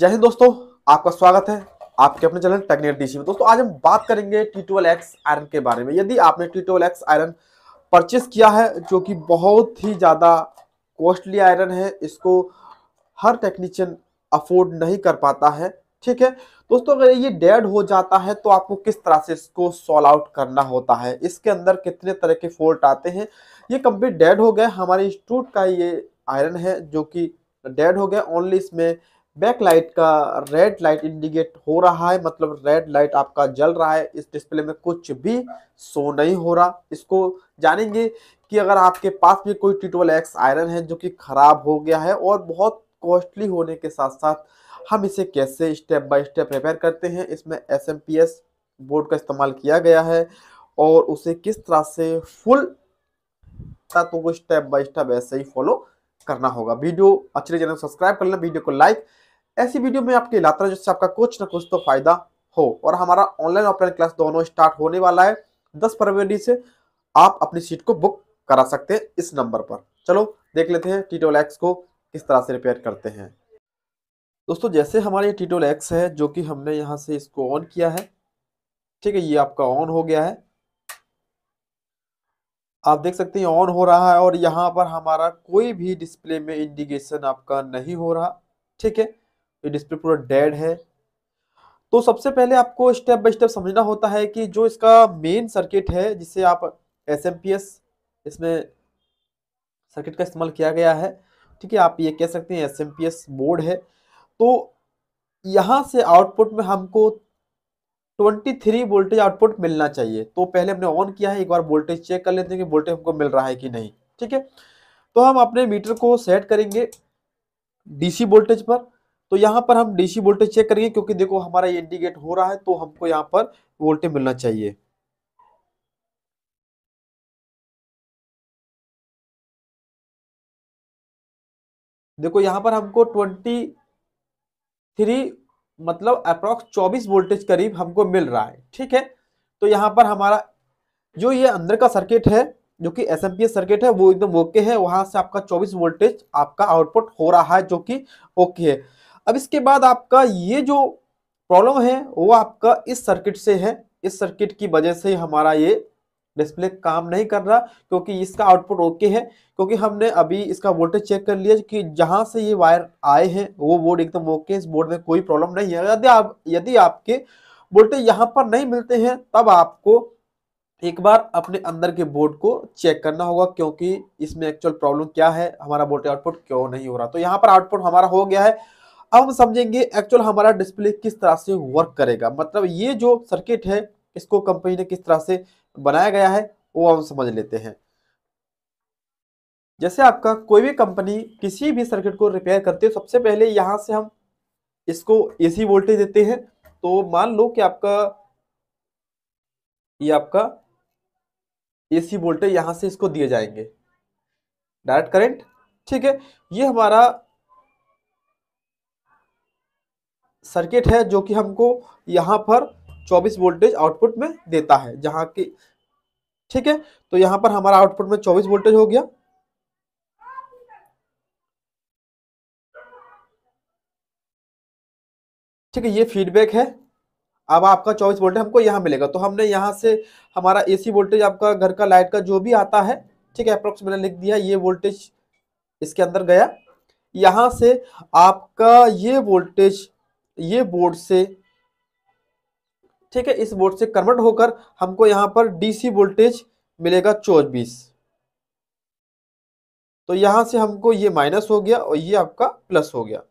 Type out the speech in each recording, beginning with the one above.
जय हिंद दोस्तों आपका स्वागत है आपके अपने चैनल टेक्निकल डीसी में दोस्तों आज हम बात करेंगे टी टूल एक्स आयरन के बारे में यदि आपने टी एक्स आयरन परचेस किया है जो कि बहुत ही ज़्यादा कॉस्टली आयरन है इसको हर टेक्नीशियन अफोर्ड नहीं कर पाता है ठीक है दोस्तों अगर ये डेड हो जाता है तो आपको किस तरह से इसको सॉल आउट करना होता है इसके अंदर कितने तरह के फॉल्ट आते हैं ये कंप्लीट डेड हो गए हमारे इंस्टीट्यूट का ये आयरन है जो कि डेड हो गया ओनली इसमें बैक लाइट का रेड लाइट इंडिकेट हो रहा है मतलब रेड लाइट आपका जल रहा है इस डिस्प्ले में कुछ भी शो नहीं हो रहा इसको जानेंगे कि अगर आपके पास भी कोई टी एक्स आयरन है जो कि खराब हो गया है और बहुत कॉस्टली होने के साथ साथ हम इसे कैसे स्टेप बाय स्टेप रिपेयर करते हैं इसमें एस बोर्ड का इस्तेमाल किया गया है और उसे किस तरह से फुल तत्वों स्टेप बाय स्टेप ऐसे ही फॉलो करना होगा वीडियो अच्छे चैनल सब्सक्राइब कर लेना वीडियो को लाइक ऐसी वीडियो में आपके लाता रहा जिससे आपका कुछ ना कुछ तो फायदा हो और हमारा ऑनलाइन ऑफलाइन क्लास दोनों स्टार्ट होने वाला है दस फरवरी से आप अपनी सीट को बुक करा सकते हैं इस नंबर पर चलो देख लेते हैं टीटोल एक्स को किस तरह से रिपेयर करते हैं दोस्तों जैसे हमारे ये टीटोल एक्स है जो कि हमने यहाँ से इसको ऑन किया है ठीक है ये आपका ऑन हो गया है आप देख सकते हैं ऑन हो रहा है और यहाँ पर हमारा कोई भी डिस्प्ले में इंडिकेशन आपका नहीं हो रहा ठीक है ये तो डिस्प्ले पूरा डेड है तो सबसे पहले आपको स्टेप बाय स्टेप समझना होता है कि जो इसका मेन सर्किट है जिससे आप एस इसमें सर्किट का इस्तेमाल किया गया है ठीक है आप ये कह सकते हैं एस बोर्ड है तो यहाँ से आउटपुट में हमको 23 वोल्टेज आउटपुट मिलना चाहिए तो पहले हमने ऑन किया है एक बार वोल्टेज चेक कर लेते हैं कि वोल्टेज हमको मिल रहा है कि नहीं ठीक है तो हम अपने मीटर को सेट करेंगे डीसी वोल्टेज पर तो यहाँ पर हम डीसी वोल्टेज चेक करेंगे क्योंकि देखो हमारा ये इंडिकेट हो रहा है तो हमको यहाँ पर वोल्टेज मिलना चाहिए देखो यहाँ पर हमको ट्वेंटी थ्री मतलब अप्रोक्स चौबीस वोल्टेज करीब हमको मिल रहा है ठीक है तो यहाँ पर हमारा जो ये अंदर का सर्किट है जो कि एस सर्किट है वो एकदम ओके है वहां से आपका 24 वोल्टेज आपका आउटपुट हो रहा है जो कि ओके है अब इसके बाद आपका ये जो प्रॉब्लम है वो आपका इस सर्किट से है इस सर्किट की वजह से हमारा ये डिस्प्ले काम नहीं कर रहा क्योंकि इसका आउटपुट ओके है क्योंकि हमने अभी इसका वोल्टेज चेक कर लिया कि जहां से ये वायर आए हैं वो बोर्ड एकदम ओके इस बोर्ड में कोई प्रॉब्लम नहीं है यदि आप यदि आपके वोल्टेज यहाँ पर नहीं मिलते हैं तब आपको एक बार अपने अंदर के बोर्ड को चेक करना होगा क्योंकि इसमें एक्चुअल प्रॉब्लम क्या है हमारा वोल्टेज आउटपुट क्यों नहीं हो रहा तो यहाँ पर आउटपुट हमारा हो गया है अब हम समझेंगे एक्चुअल हमारा डिस्प्ले किस तरह से वर्क करेगा मतलब ये जो सर्किट है इसको कंपनी ने किस तरह से बनाया गया है वो हम समझ लेते हैं जैसे आपका कोई भी कंपनी किसी भी सर्किट को रिपेयर करते हो सबसे पहले यहां से हम इसको एसी वोल्टेज देते हैं तो मान लो कि आपका ये आपका एसी वोल्टेज यहां से इसको दिए जाएंगे डायरेक्ट करंट ठीक है ये हमारा सर्किट है जो कि हमको यहाँ पर 24 वोल्टेज आउटपुट में देता है जहाँ की ठीक है तो यहाँ पर हमारा आउटपुट में 24 वोल्टेज हो गया ठीक है ये फीडबैक है अब आपका 24 वोल्टेज हमको यहाँ मिलेगा तो हमने यहाँ से हमारा एसी वोल्टेज आपका घर का लाइट का जो भी आता है ठीक है अप्रोक्स मैंने लिख दिया ये वोल्टेज इसके अंदर गया यहाँ से आपका ये वोल्टेज ये बोर्ड से ठीक है इस बोर्ड से कन्वर्ट होकर हमको यहाँ पर डीसी वोल्टेज मिलेगा चौबीस तो यहां से हमको ये माइनस हो गया और ये आपका प्लस हो गया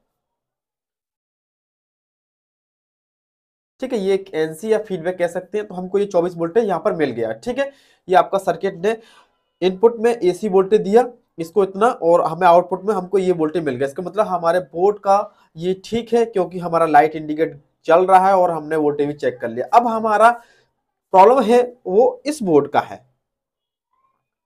ठीक है ये एक एनसी या फीडबैक कह सकते हैं तो हमको ये 24 वोल्टेज यहां पर मिल गया ठीक है ये आपका सर्किट ने इनपुट में एसी वोल्टेज दिया इसको इतना और हमें आउटपुट में हमको ये वोल्टेज मिल गया इसका मतलब हमारे बोर्ड का ये ठीक है क्योंकि हमारा लाइट इंडिकेट चल रहा है और हमने वोल्टेज भी चेक कर लिया अब हमारा प्रॉब्लम है वो इस बोर्ड का है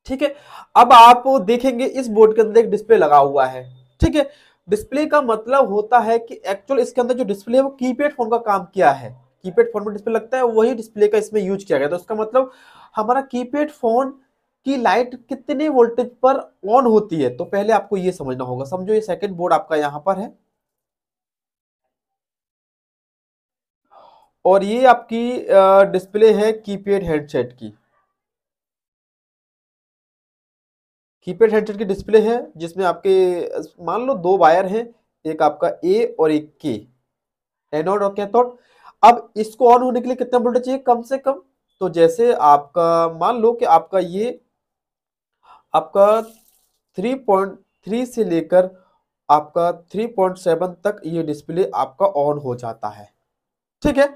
ठीक है अब आप देखेंगे इस बोर्ड के अंदर एक डिस्प्ले लगा हुआ है ठीक है डिस्प्ले का मतलब होता है कि एक्चुअल इसके अंदर जो डिस्प्ले है वो कीपैड फोन का काम किया है कीपैड फोन में डिस्प्ले लगता है वही डिस्प्ले का इसमें यूज किया गया तो उसका मतलब हमारा कीपैड फोन कि लाइट कितने वोल्टेज पर ऑन होती है तो पहले आपको ये समझना होगा समझो ये सेकंड बोर्ड आपका यहां पर है और ये आपकी डिस्प्ले है कीपैड हेडसेट की कीपैड हेडसेट की डिस्प्ले है जिसमें आपके मान लो दो वायर हैं एक आपका ए और एक के एनोड और कैथोड अब इसको ऑन होने के लिए कितना वोल्टेज चाहिए कम से कम तो जैसे आपका मान लो कि आपका ये आपका 3.3 से लेकर आपका 3.7 तक ये डिस्प्ले आपका ऑन हो जाता है ठीक है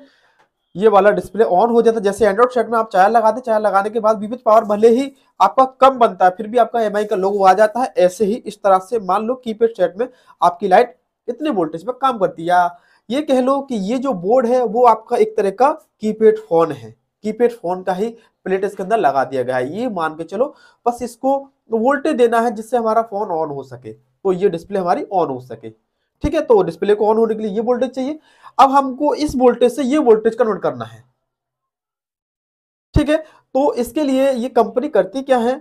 ये वाला डिस्प्ले ऑन हो जाता है जैसे एंड्रॉइड सेट में आप चाय लगाते चाय लगाने के बाद विविध पावर भले ही आपका कम बनता है फिर भी आपका एम का लोगो आ जाता है ऐसे ही इस तरह से मान लो कीपैड सेट में आपकी लाइट इतने वोल्टेज पर काम करती है ये कह लो कि ये जो बोर्ड है वो आपका एक तरह का कीपेड फोन है कीपैड फोन का ही प्लेट इसके अंदर लगा दिया गया है ये मान के चलो बस इसको वोल्टेज देना है जिससे हमारा फोन ऑन हो सके तो ये डिस्प्ले हमारी ऑन हो सके ठीक है तो डिस्प्ले को ऑन होने के लिए ये वोल्टेज चाहिए अब हमको इस वोल्टेज से ये वोल्टेज कन्वर्ट करना है ठीक है तो इसके लिए ये कंपनी करती क्या है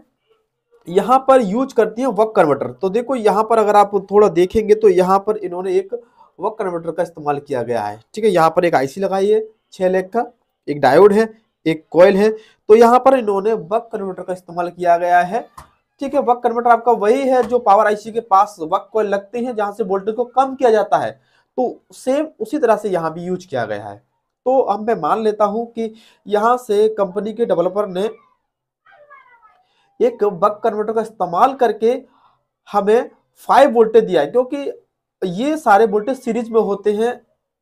यहां पर यूज करती है वक कन्वर्टर तो देखो यहाँ पर अगर आप थोड़ा देखेंगे तो यहां पर इन्होंने एक वक कन्वर्टर का इस्तेमाल किया गया है ठीक है यहाँ पर एक आईसी लगाई है छह लेख का एक डायोड है एक कॉयल है तो यहाँ पर इन्होंने वक कन्वर्टर का इस्तेमाल किया गया है ठीक है वक कन्वर्टर आपका वही है जो पावर आईसी के पास वक कॉयल लगते हैं जहां से वोल्टेज को कम किया जाता है तो सेम उसी तरह से यहाँ भी यूज किया गया है तो अब मैं मान लेता हूं कि यहाँ से कंपनी के डेवलपर ने एक बक कन्वर्टर का इस्तेमाल करके हमें फाइव वोल्टेज दिया है क्योंकि ये सारे वोल्टेज सीरीज में होते हैं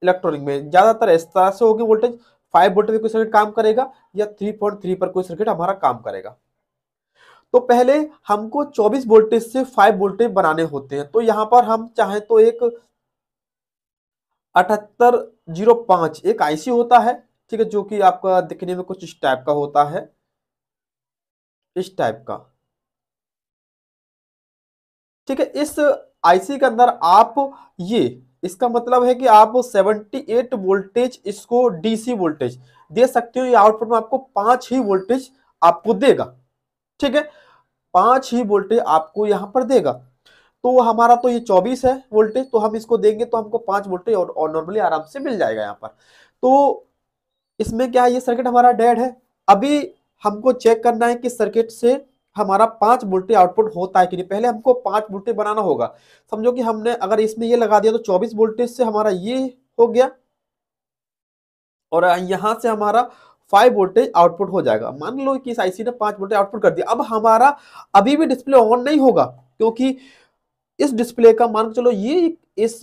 इलेक्ट्रॉनिक में ज़्यादातर इस तरह से होगी वोल्टेज फाइव वोल्ट पे कोई सर्किट काम करेगा या थ्री पॉइंट थ्री पर कोई सर्किट हमारा काम करेगा तो पहले हमको चौबीस वोल्टेज से फाइव वोल्टेज बनाने होते हैं तो यहां पर हम चाहे तो एक अठहत्तर जीरो पांच एक आईसी होता है ठीक है जो कि आपका दिखने में कुछ इस टाइप का होता है इस टाइप का ठीक है इस आईसी के अंदर आप ये इसका मतलब है कि आप 78 वोल्टेज इसको डीसी वोल्टेज दे सकते हो ये आउटपुट में आपको पांच ही वोल्टेज आपको देगा ठीक है पांच ही वोल्टेज आपको यहां पर देगा तो हमारा तो ये चौबीस है वोल्टेज तो हम इसको देंगे तो हमको पांच वोल्टेज और, और नॉर्मली आराम से मिल जाएगा यहाँ पर तो इसमें क्या है ये सर्किट हमारा डेड है अभी हमको चेक करना है कि सर्किट से हमारा पांच वोल्टेज आउटपुट होता है कि नहीं पहले हमको पांच वोल्टेज बनाना होगा समझो कि हमने अगर इसमें ये लगा दिया तो चौबीस वोल्टेज से हमारा ये हो गया और यहां से हमारा फाइव वोल्टेज आउटपुट हो जाएगा मान लो कि इस आईसी ने पांच वोल्टेज आउटपुट कर दिया अब हमारा अभी भी डिस्प्ले ऑन नहीं होगा क्योंकि इस डिस्प्ले का मान चलो ये इस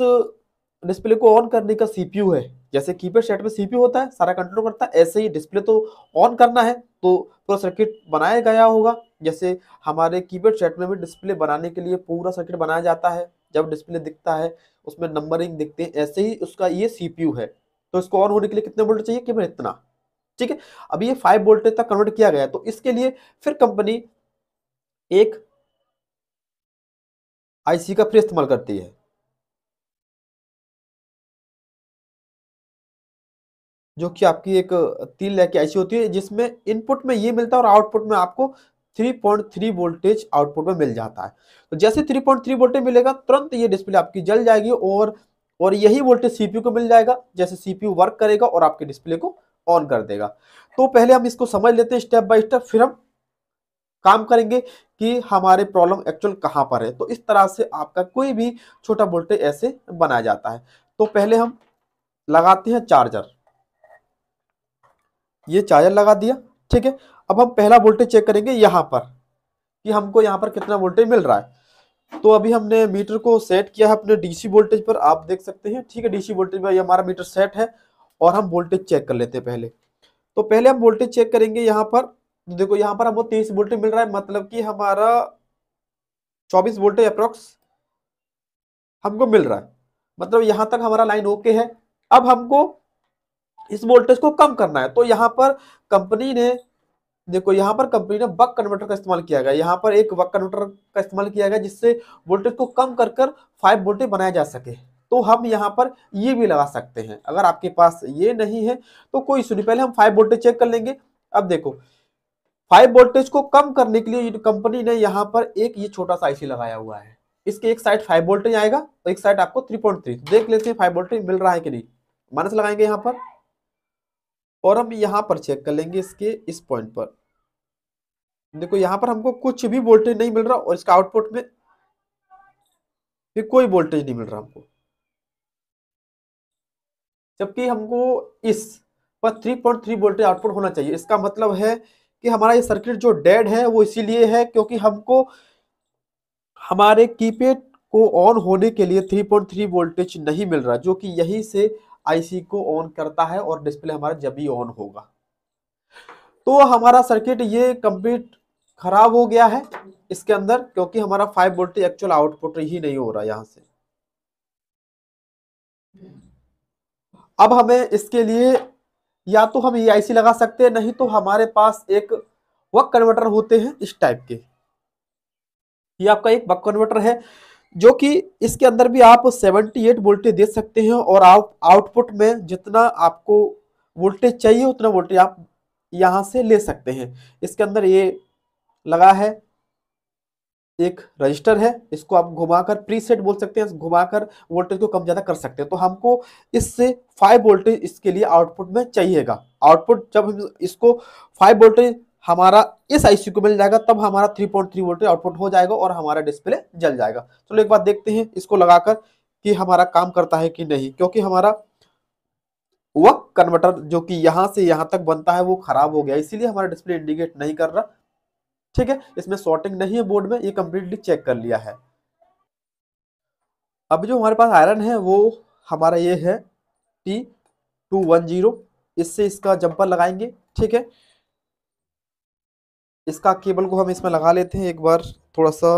डिस्प्ले को ऑन करने का सीपीयू है जैसे कीपैड सेट में सीपीयू होता है सारा कंट्रोल करता है ऐसे ही डिस्प्ले तो ऑन करना है तो पूरा सर्किट बनाया गया होगा जैसे हमारे कीबोर्ड सेट में भी डिस्प्ले बनाने के लिए पूरा सर्किट बनाया जाता है जब डिस्प्ले दिखता है उसमें नंबरिंग दिखते हैं ऐसे ही उसका ये सीपीयू है तो इसको ऑन होने के लिए कितने वोल्ट चाहिए केवल इतना ठीक है अब ये फाइव वोल्टेज तक कन्वर्ट किया गया तो इसके लिए फिर कंपनी एक आईसी का फिर इस्तेमाल करती है जो कि आपकी एक तीन लैक की ऐसी होती है जिसमें इनपुट में ये मिलता है और आउटपुट में आपको 3.3 वोल्टेज आउटपुट में मिल जाता है तो जैसे 3.3 वोल्टेज मिलेगा तुरंत ये डिस्प्ले आपकी जल जाएगी और और यही वोल्टेज सीपीयू को मिल जाएगा जैसे सीपीयू वर्क करेगा और आपके डिस्प्ले को ऑन कर देगा तो पहले हम इसको समझ लेते हैं स्टेप बाय स्टेप फिर हम काम करेंगे कि हमारे प्रॉब्लम एक्चुअल कहाँ पर है तो इस तरह से आपका कोई भी छोटा वोल्टेज ऐसे बनाया जाता है तो पहले हम लगाते हैं चार्जर ये चार्जर लगा दिया ठीक है अब हम पहला वोल्टेज चेक करेंगे यहाँ पर कि हमको यहाँ पर कितना वोल्टेज मिल रहा है तो अभी हमने मीटर को सेट किया है अपने डीसी वोल्टेज पर आप देख सकते हैं ठीक है डीसी वोल्टेज पर हमारा मीटर सेट है और हम वोल्टेज चेक कर लेते हैं पहले तो पहले हम वोल्टेज चेक करेंगे यहाँ पर तो देखो यहाँ पर हमको तेईस वोल्टेज मिल रहा है मतलब कि हमारा चौबीस वोल्टेज अप्रोक्स हमको मिल रहा है मतलब यहाँ तक हमारा लाइन ओके है अब हमको इस वोल्टेज को कम करना है तो यहाँ पर कंपनी ने देखो यहाँ पर कंपनी ने बक कन्वर्टर का इस्तेमाल किया गया यहाँ पर एक बक कन्वर्टर का इस्तेमाल किया गया जिससे वोल्टेज को कम कर कर फाइव वोल्टेज बनाया जा सके तो हम यहाँ पर ये भी लगा सकते हैं अगर आपके पास ये नहीं है तो कोई इशू नहीं पहले हम फाइव वोल्टेज चेक कर लेंगे अब देखो फाइव वोल्टेज को कम करने के लिए कंपनी ने यहाँ पर एक ये छोटा सा आईसी लगाया हुआ है इसके एक साइड फाइव वोल्टेज आएगा और तो एक साइड आपको थ्री पॉइंट थ्री देख लेते हैं फाइव वोल्टेज मिल रहा है कि नहीं माइनस लगाएंगे यहाँ पर और हम यहाँ पर चेक कर लेंगे इसके इस पॉइंट पर देखो यहाँ पर हमको कुछ भी वोल्टेज नहीं मिल रहा और इसका आउटपुट में भी कोई वोल्टेज नहीं मिल रहा हमको जबकि हमको इस पर 3.3 वोल्टेज आउटपुट होना चाहिए इसका मतलब है कि हमारा ये सर्किट जो डेड है वो इसीलिए है क्योंकि हमको हमारे कीपैड को ऑन होने के लिए 3.3 वोल्टेज नहीं मिल रहा जो कि यही से आईसी को ऑन करता है और डिस्प्ले हमारा जब भी ऑन होगा तो हमारा सर्किट ये कंप्लीट खराब हो गया है इसके अंदर क्योंकि हमारा फाइव वोल्टेज एक्चुअल आउटपुट ही नहीं हो रहा यहां से अब हमें इसके लिए या तो हम ये आईसी लगा सकते हैं नहीं तो हमारे पास एक वक कन्वर्टर होते हैं इस टाइप के ये आपका एक वक कन्वर्टर है जो कि इसके अंदर भी आप 78 वोल्टेज दे सकते हैं और आप आउटपुट में जितना आपको वोल्टेज चाहिए उतना वोल्टेज आप यहाँ से ले सकते हैं इसके अंदर ये लगा है एक रजिस्टर है इसको आप घुमाकर प्रीसेट बोल सकते हैं घुमाकर वोल्टेज को कम ज़्यादा कर सकते हैं तो हमको इससे फाइव वोल्टेज इसके लिए आउटपुट में चाहिएगा आउटपुट जब हम इसको फाइव वोल्टेज हमारा इस आईसी को मिल जाएगा तब हमारा 3.3 पॉइंट वोल्ट आउटपुट हो जाएगा और हमारा डिस्प्ले जल जाएगा चलो एक बार देखते हैं इसको लगाकर कि हमारा काम करता है कि नहीं क्योंकि हमारा वह कन्वर्टर जो कि यहां से यहां तक बनता है वो खराब हो गया इसीलिए हमारा डिस्प्ले इंडिकेट नहीं कर रहा ठीक है इसमें शॉर्टिंग नहीं है बोर्ड में ये कंप्लीटली चेक कर लिया है अब जो हमारे पास आयरन है वो हमारा ये है टी टू वन जीरो इससे इसका जंपर लगाएंगे ठीक है इसका केबल को हम इसमें लगा लेते हैं एक बार थोड़ा सा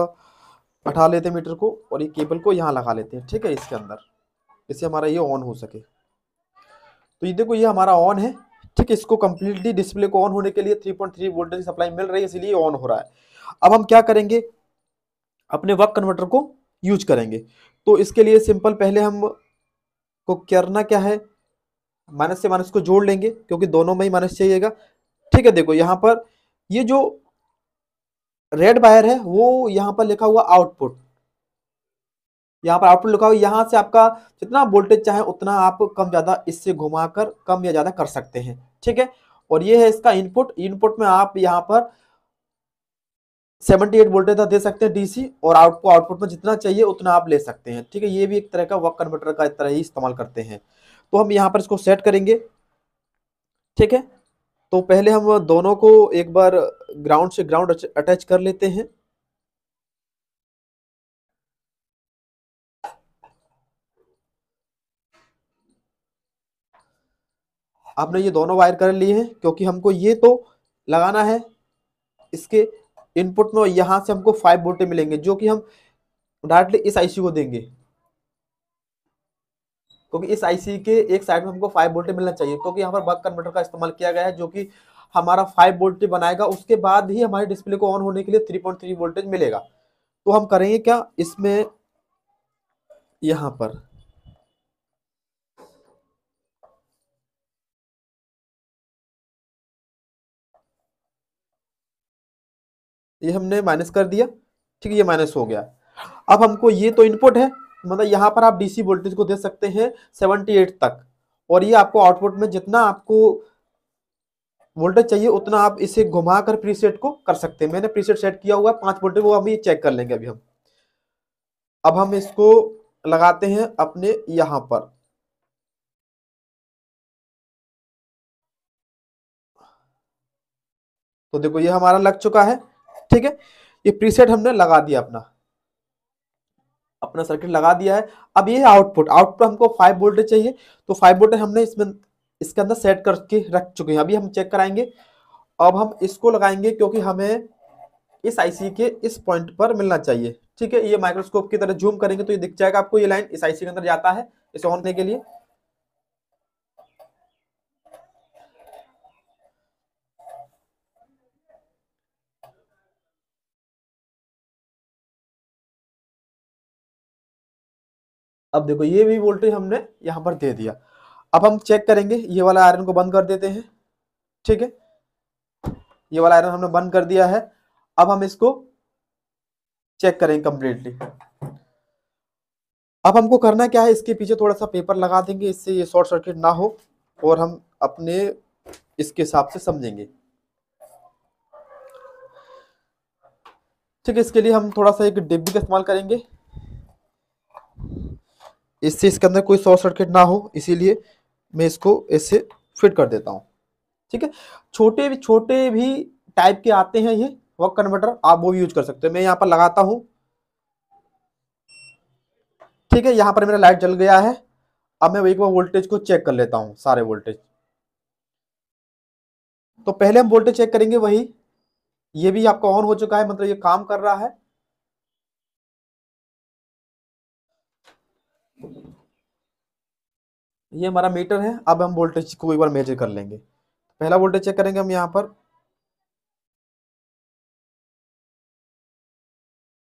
हटा लेते हैं मीटर को और ये केबल को यहाँ लगा लेते हैं ठीक है इसके अंदर इससे हमारा ये ऑन हो सके तो ये देखो ये हमारा ऑन है ठीक है इसको कम्प्लीटली डिस्प्ले को ऑन होने के लिए 3.3 वोल्ट वोल्टेज सप्लाई मिल रही है इसलिए ऑन हो रहा है अब हम क्या करेंगे अपने वर्क कन्वर्टर को यूज करेंगे तो इसके लिए सिंपल पहले हम को करना क्या है माइनस से माइनस को जोड़ लेंगे क्योंकि दोनों में ही माइनस चाहिएगा ठीक है देखो यहाँ पर ये जो रेड वायर है वो यहां पर लिखा हुआ आउटपुट यहां पर आउटपुट लिखा हुआ यहां से आपका जितना वोल्टेज चाहे उतना आप कम ज़्यादा इससे घुमाकर कम या ज़्यादा कर सकते हैं ठीक है और ये है इसका इनपुट इनपुट में आप यहां पर 78 वोल्टेज तक दे सकते हैं डीसी और आउटको आउटपुट में जितना चाहिए उतना आप ले सकते हैं ठीक है ये भी एक तरह का वक़ कन्वर्टर का तरह ही इस्तेमाल करते हैं तो हम यहाँ पर इसको सेट करेंगे ठीक है तो पहले हम दोनों को एक बार ग्राउंड से ग्राउंड अटैच कर लेते हैं आपने ये दोनों वायर कर लिए हैं क्योंकि हमको ये तो लगाना है इसके इनपुट में यहां से हमको फाइव बोटे मिलेंगे जो कि हम डायरेक्टली इस आईसी को देंगे क्योंकि इस आईसी e के एक साइड में हमको फाइव वोल्ट मिलना चाहिए क्योंकि यहाँ पर बक कन्वर्टर का इस्तेमाल किया गया है जो कि हमारा फाइव वोल्टे बनाएगा उसके बाद ही हमारे डिस्प्ले को ऑन होने के लिए थ्री पॉइंट थ्री वोल्टेज मिलेगा तो हम करेंगे क्या इसमें यहां पर ये हमने माइनस कर दिया ठीक है ये माइनस हो गया अब हमको ये तो इनपुट है मतलब यहाँ पर आप डीसी वोल्टेज को दे सकते हैं सेवनटी एट तक और ये आपको आउटपुट में जितना आपको वोल्टेज चाहिए उतना आप इसे घुमा कर प्रीसेट को कर सकते हैं मैंने प्रीसेट सेट किया हुआ है पांच वोल्टेज वो अभी चेक कर लेंगे अभी हम अब हम इसको लगाते हैं अपने यहां पर तो देखो ये हमारा लग चुका है ठीक है ये प्रीसेट हमने लगा दिया अपना अपना सर्किट लगा दिया है अब ये आउटपुट आउटपुट हमको फाइव वोल्टेज चाहिए तो फाइव वोल्टेज हमने इसमें इसके अंदर सेट करके रख चुके हैं अभी हम चेक कराएंगे अब हम इसको लगाएंगे क्योंकि हमें इस आईसी के इस पॉइंट पर मिलना चाहिए ठीक है ये माइक्रोस्कोप की तरह जूम करेंगे तो ये दिख जाएगा आपको ये लाइन इस आईसी के अंदर जाता है इसे ऑन करने के लिए अब देखो ये भी वोल्टेज हमने यहाँ पर दे दिया अब हम चेक करेंगे ये वाला आयरन को बंद कर देते हैं ठीक है ये वाला आयरन हमने बंद कर दिया है अब हम इसको चेक करेंगे कंप्लीटली अब हमको करना क्या है इसके पीछे थोड़ा सा पेपर लगा देंगे इससे ये शॉर्ट सर्किट ना हो और हम अपने इसके हिसाब से समझेंगे ठीक है इसके लिए हम थोड़ा सा एक डिब्बी का इस्तेमाल करेंगे इससे इसके अंदर कोई शॉर्ट सर्किट ना हो इसीलिए मैं इसको ऐसे फिट कर देता हूँ ठीक है छोटे भी छोटे भी टाइप के आते हैं ये वक कन्वर्टर आप वो भी यूज कर सकते हो मैं यहाँ पर लगाता हूँ ठीक है यहाँ पर मेरा लाइट जल गया है अब मैं एक बार वोल्टेज को चेक कर लेता हूँ सारे वोल्टेज तो पहले हम वोल्टेज चेक करेंगे वही ये भी आपका ऑन हो चुका है मतलब ये काम कर रहा है ये हमारा मीटर है अब हम वोल्टेज को एक बार मेजर कर लेंगे पहला वोल्टेज चेक करेंगे हम यहाँ पर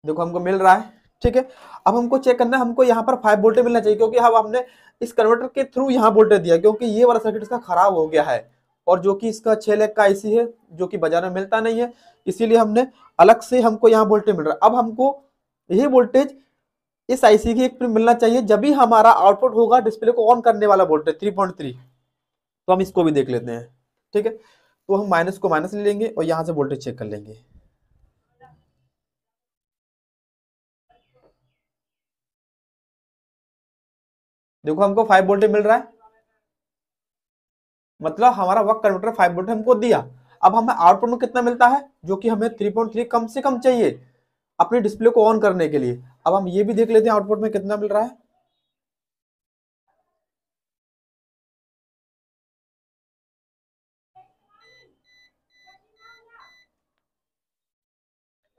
देखो हमको मिल रहा है ठीक है अब हमको चेक करना है हमको यहाँ पर फाइव वोल्टेज मिलना चाहिए क्योंकि अब हमने इस कन्वर्टर के थ्रू यहाँ वोल्टेज दिया क्योंकि ये वाला सर्किट इसका खराब हो गया है और जो कि इसका छह लेख का आईसी है जो कि बाजार में मिलता नहीं है इसीलिए हमने अलग से हमको यहाँ वोल्टेज मिल रहा है अब हमको यही वोल्टेज इस आईसी की एक पिन मिलना चाहिए जब भी हमारा आउटपुट होगा डिस्प्ले को ऑन करने वाला वोल्टेज थ्री पॉइंट थ्री तो हम इसको भी देख लेते हैं ठीक है तो हम माइनस को माइनस ले लेंगे और यहां से वोल्टेज चेक कर लेंगे देखो हमको फाइव वोल्टेज मिल रहा है मतलब हमारा वक्त कन्वर्टर फाइव वोल्ट हमको दिया अब हमें आउटपुट में कितना मिलता है जो कि हमें थ्री पॉइंट थ्री कम से कम चाहिए अपने डिस्प्ले को ऑन करने के लिए अब हम ये भी देख लेते हैं आउटपुट में कितना मिल रहा है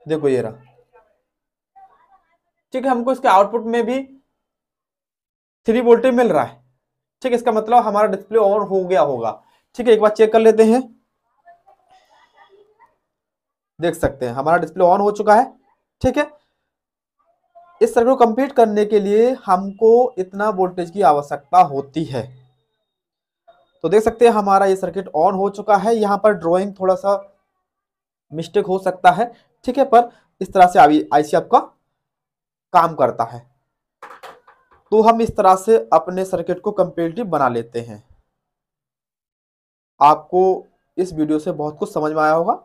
देखो ये रहा ठीक है हमको इसके आउटपुट में भी थ्री वोल्टेज मिल रहा है ठीक है इसका मतलब हमारा डिस्प्ले ऑन हो गया होगा ठीक है एक बार चेक कर लेते हैं देख सकते हैं हमारा डिस्प्ले ऑन हो चुका है ठीक है इस सर्किट को कंप्लीट करने के लिए हमको इतना वोल्टेज की आवश्यकता होती है तो देख सकते हैं हमारा ये सर्किट ऑन हो चुका है यहाँ पर ड्रॉइंग थोड़ा सा मिस्टेक हो सकता है ठीक है पर इस तरह से आईसी आपका काम करता है तो हम इस तरह से अपने सर्किट को कंपेटिव बना लेते हैं आपको इस वीडियो से बहुत कुछ समझ में आया होगा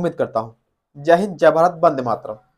उम्मीद करता हूँ जय हिंद जय भारत बंदे मातरम